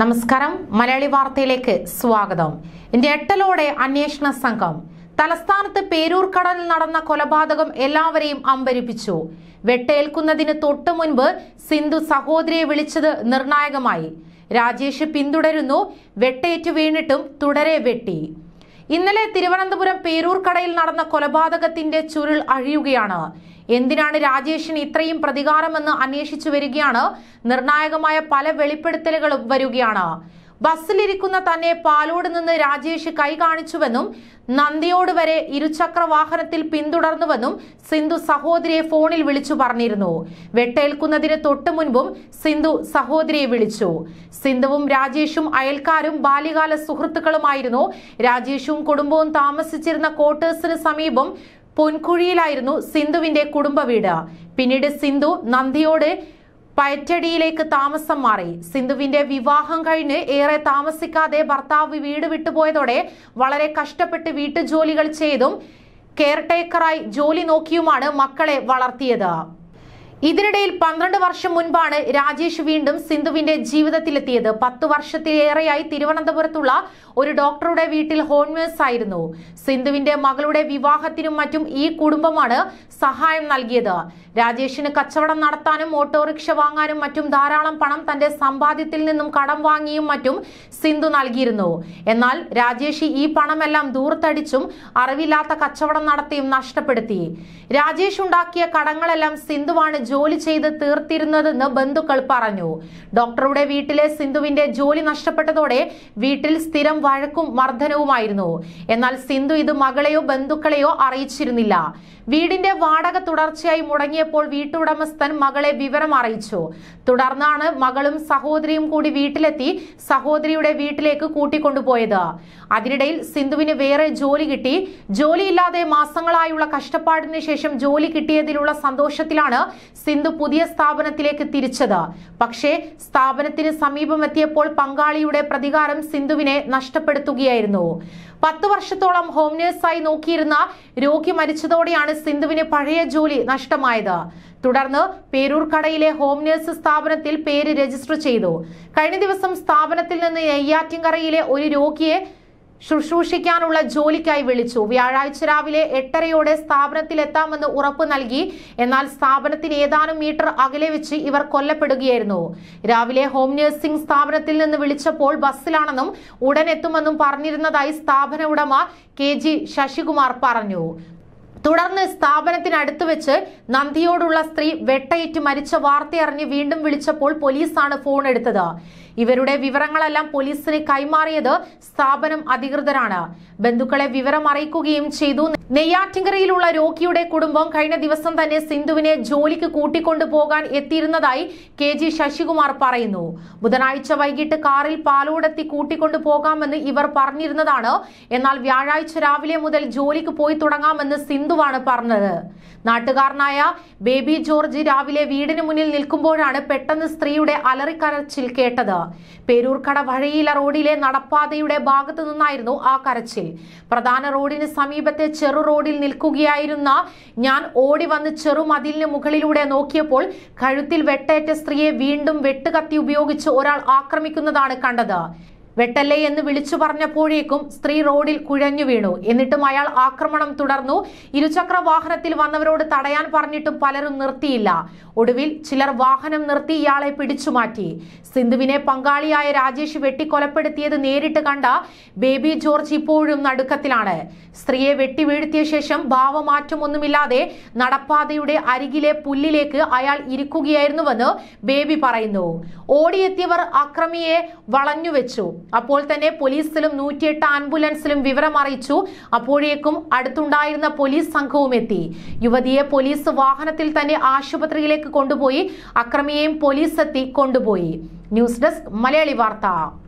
നമസ്കാരം മലയാളി വാർത്തയിലേക്ക് സ്വാഗതം ഇന്ത്യ എട്ടലോടെ അന്വേഷണ സംഘം തലസ്ഥാനത്ത് പേരൂർക്കടലിൽ നടന്ന കൊലപാതകം എല്ലാവരെയും അമ്പരിപ്പിച്ചു വെട്ടേൽക്കുന്നതിന് തൊട്ടു മുൻപ് സിന്ധു സഹോദരിയെ വിളിച്ചത് നിർണായകമായി രാജേഷ് പിന്തുടരുന്നു വെട്ടേറ്റു വീണിട്ടും തുടരെ വെട്ടി ഇന്നലെ തിരുവനന്തപുരം പേരൂർക്കടയിൽ നടന്ന കൊലപാതകത്തിന്റെ ചുരുൾ അഴിയുകയാണ് എന്തിനാണ് രാജേഷിന് ഇത്രയും പ്രതികാരമെന്ന് അന്വേഷിച്ചു വരികയാണ് നിർണായകമായ പല വെളിപ്പെടുത്തലുകളും വരികയാണ് ബസ്സിലിരിക്കുന്ന തന്നെ പാലോട് നിന്ന് രാജേഷ് കൈ കാണിച്ചുവെന്നും നന്ദിയോട് വരെ ഇരുചക്ര വാഹനത്തിൽ പിന്തുടർന്നുവെന്നും സിന്ധു സഹോദരിയെ ഫോണിൽ വിളിച്ചു പറഞ്ഞിരുന്നു വെട്ടേൽക്കുന്നതിന് തൊട്ടു മുൻപും സിന്ധു സഹോദരിയെ വിളിച്ചു സിന്ധുവും രാജേഷും അയൽക്കാരും ബാല്യകാല സുഹൃത്തുക്കളുമായിരുന്നു രാജേഷും കുടുംബവും താമസിച്ചിരുന്ന ക്വാർട്ടേഴ്സിന് സമീപം പൊൻകുഴിയിലായിരുന്നു സിന്ധുവിന്റെ കുടുംബ പിന്നീട് സിന്ധു നന്ദിയോട് പയറ്റടിയിലേക്ക് താമസം മാറി സിന്ധുവിന്റെ വിവാഹം കഴിഞ്ഞ് ഏറെ താമസിക്കാതെ ഭർത്താവ് വീട് വിട്ടുപോയതോടെ വളരെ കഷ്ടപ്പെട്ട് വീട്ടുജോലികൾ ചെയ്തും കെയർടേക്കറായി ജോലി നോക്കിയുമാണ് മക്കളെ വളർത്തിയത് ഇതിനിടയിൽ പന്ത്രണ്ട് വർഷം മുൻപാണ് രാജേഷ് വീണ്ടും സിന്ധുവിന്റെ ജീവിതത്തിലെത്തിയത് പത്ത് വർഷത്തിലേറെയായി തിരുവനന്തപുരത്തുള്ള ഒരു ഡോക്ടറുടെ വീട്ടിൽ ഹോൺവേഴ്സ് ആയിരുന്നു സിന്ധുവിന്റെ മകളുടെ വിവാഹത്തിനും മറ്റും ഈ കുടുംബമാണ് സഹായം നൽകിയത് രാജേഷിന് കച്ചവടം നടത്താനും ഓട്ടോറിക്ഷ വാങ്ങാനും മറ്റും ധാരാളം പണം തന്റെ സമ്പാദ്യത്തിൽ നിന്നും കടം വാങ്ങിയും മറ്റും സിന്ധു നൽകിയിരുന്നു എന്നാൽ രാജേഷ് ഈ പണമെല്ലാം ദൂർത്തടിച്ചും അറിവില്ലാത്ത കച്ചവടം നടത്തിയും നഷ്ടപ്പെടുത്തി രാജേഷ് ഉണ്ടാക്കിയ കടങ്ങളെല്ലാം സിന്ധുവാണ് ജോലി ചെയ്ത് തീർത്തിരുന്നതെന്ന് ബന്ധുക്കൾ പറഞ്ഞു ഡോക്ടറുടെ വീട്ടിലെ സിന്ധുവിന്റെ ജോലി നഷ്ടപ്പെട്ടതോടെ വീട്ടിൽ സ്ഥിരം വഴക്കും മർദ്ദനവുമായിരുന്നു എന്നാൽ സിന്ധു ഇത് മകളെയോ ബന്ധുക്കളെയോ അറിയിച്ചിരുന്നില്ല വീടിന്റെ വാടക തുടർച്ചയായി മുടങ്ങിയപ്പോൾ വീട്ടുടമസ്ഥൻ മകളെ വിവരം അറിയിച്ചു തുടർന്നാണ് മകളും സഹോദരിയും കൂടി വീട്ടിലെത്തി സഹോദരിയുടെ വീട്ടിലേക്ക് കൂട്ടിക്കൊണ്ടുപോയത് അതിനിടയിൽ സിന്ധുവിന് വേറെ ജോലി കിട്ടി ജോലിയില്ലാതെ മാസങ്ങളായുള്ള കഷ്ടപ്പാടിന് ശേഷം ജോലി കിട്ടിയതിലുള്ള സന്തോഷത്തിലാണ് സിന്ധു പുതിയ സ്ഥാപനത്തിലേക്ക് തിരിച്ചത് പക്ഷേ സ്ഥാപനത്തിന് സമീപമെത്തിയപ്പോൾ പങ്കാളിയുടെ പ്രതികാരം സിന്ധുവിനെ നഷ്ടപ്പെടുത്തുകയായിരുന്നു പത്ത് വർഷത്തോളം ഹോം നേഴ്സായി നോക്കിയിരുന്ന രോഗി മരിച്ചതോടെയാണ് സിന്ധുവിന് പഴയ ജോലി നഷ്ടമായത് തുടർന്ന് പേരൂർക്കടയിലെ ഹോം നേഴ്സ് സ്ഥാപനത്തിൽ പേര് രജിസ്റ്റർ ചെയ്തു കഴിഞ്ഞ ദിവസം സ്ഥാപനത്തിൽ നിന്ന് നെയ്യാറ്റിൻകരയിലെ ഒരു രോഗിയെ ശുശ്രൂഷിക്കാനുള്ള ജോലിക്കായി വിളിച്ചു വ്യാഴാഴ്ച രാവിലെ എട്ടരയോടെ സ്ഥാപനത്തിലെത്താമെന്ന് ഉറപ്പ് നൽകി എന്നാൽ സ്ഥാപനത്തിന് ഏതാനും മീറ്റർ അകലെ വെച്ച് ഇവർ കൊല്ലപ്പെടുകയായിരുന്നു രാവിലെ ഹോം നഴ്സിംഗ് സ്ഥാപനത്തിൽ നിന്ന് വിളിച്ചപ്പോൾ ബസ്സിലാണെന്നും ഉടൻ എത്തുമെന്നും പറഞ്ഞിരുന്നതായി സ്ഥാപന ഉടമ കെ ജി ശശികുമാർ പറഞ്ഞു തുടർന്ന് സ്ഥാപനത്തിനടുത്ത് വെച്ച് നന്ദിയോടുള്ള സ്ത്രീ വെട്ടയേറ്റ് മരിച്ച വാർത്തയറിഞ്ഞ് വീണ്ടും വിളിച്ചപ്പോൾ പോലീസാണ് ഫോൺ എടുത്തത് ഇവരുടെ വിവരങ്ങളെല്ലാം പോലീസിന് കൈമാറിയത് സ്ഥാപനം അധികൃതരാണ് ബന്ധുക്കളെ വിവരം അറിയിക്കുകയും ചെയ്തു നെയ്യാറ്റിങ്കരയിലുള്ള രോഗിയുടെ കുടുംബം കഴിഞ്ഞ ദിവസം തന്നെ സിന്ധുവിനെ ജോലിക്ക് കൂട്ടിക്കൊണ്ടു പോകാൻ എത്തിയിരുന്നതായി കെ ജി ശശികുമാർ പറയുന്നു ബുധനാഴ്ച വൈകിട്ട് കാറിൽ പാലോടെത്തി കൂട്ടിക്കൊണ്ടു പോകാമെന്ന് ഇവർ പറഞ്ഞിരുന്നതാണ് എന്നാൽ വ്യാഴാഴ്ച രാവിലെ മുതൽ ജോലിക്ക് പോയി തുടങ്ങാമെന്ന് സിന്ധുവാണ് പറഞ്ഞത് നാട്ടുകാരനായ ബേബി ജോർജ് രാവിലെ വീടിന് മുന്നിൽ നിൽക്കുമ്പോഴാണ് പെട്ടെന്ന് സ്ത്രീയുടെ അലറിക്കരച്ചിൽ കേട്ടത് പേരൂർക്കട വഴയില റോഡിലെ നടപ്പാതയുടെ ഭാഗത്തു നിന്നായിരുന്നു ആ കരച്ചിൽ പ്രധാന റോഡിന് സമീപത്തെ ചെറു റോഡിൽ നിൽക്കുകയായിരുന്ന ഞാൻ ഓടി വന്ന് ചെറുമതിലിന് മുകളിലൂടെ നോക്കിയപ്പോൾ കഴുത്തിൽ വെട്ടേറ്റ സ്ത്രീയെ വീണ്ടും വെട്ടുകത്തി ഉപയോഗിച്ച് ഒരാൾ ആക്രമിക്കുന്നതാണ് കണ്ടത് വെട്ടല്ലേ എന്ന് വിളിച്ചു പറഞ്ഞപ്പോഴേക്കും സ്ത്രീ റോഡിൽ കുഴഞ്ഞു വീണു എന്നിട്ടും അയാൾ ആക്രമണം തുടർന്നു ഇരുചക്ര വാഹനത്തിൽ വന്നവരോട് തടയാൻ പറഞ്ഞിട്ടും പലരും നിർത്തിയില്ല ഒടുവിൽ ചിലർ വാഹനം നിർത്തി ഇയാളെ മാറ്റി സിന്ധുവിനെ പങ്കാളിയായ രാജേഷ് വെട്ടിക്കൊലപ്പെടുത്തിയത് നേരിട്ട് കണ്ട ബേബി ജോർജ് ഇപ്പോഴും നടുക്കത്തിലാണ് സ്ത്രീയെ വെട്ടി വീഴ്ത്തിയ ശേഷം ഭാവമാറ്റമൊന്നുമില്ലാതെ നടപ്പാതയുടെ അരികിലെ പുല്ലിലേക്ക് അയാൾ ഇരിക്കുകയായിരുന്നുവെന്ന് ബേബി പറയുന്നു ഓടിയെത്തിയവർ അക്രമിയെ വളഞ്ഞുവെച്ചു അപ്പോൾ തന്നെ പോലീസിലും നൂറ്റിയെട്ട് ആംബുലൻസിലും വിവരം അറിയിച്ചു അപ്പോഴേക്കും അടുത്തുണ്ടായിരുന്ന പോലീസ് സംഘവും എത്തി യുവതിയെ പോലീസ് വാഹനത്തിൽ തന്നെ ആശുപത്രിയിലേക്ക് കൊണ്ടുപോയി അക്രമിയെയും പോലീസ് എത്തി കൊണ്ടുപോയി ന്യൂസ് ഡെസ്ക് മലയാളി വാർത്ത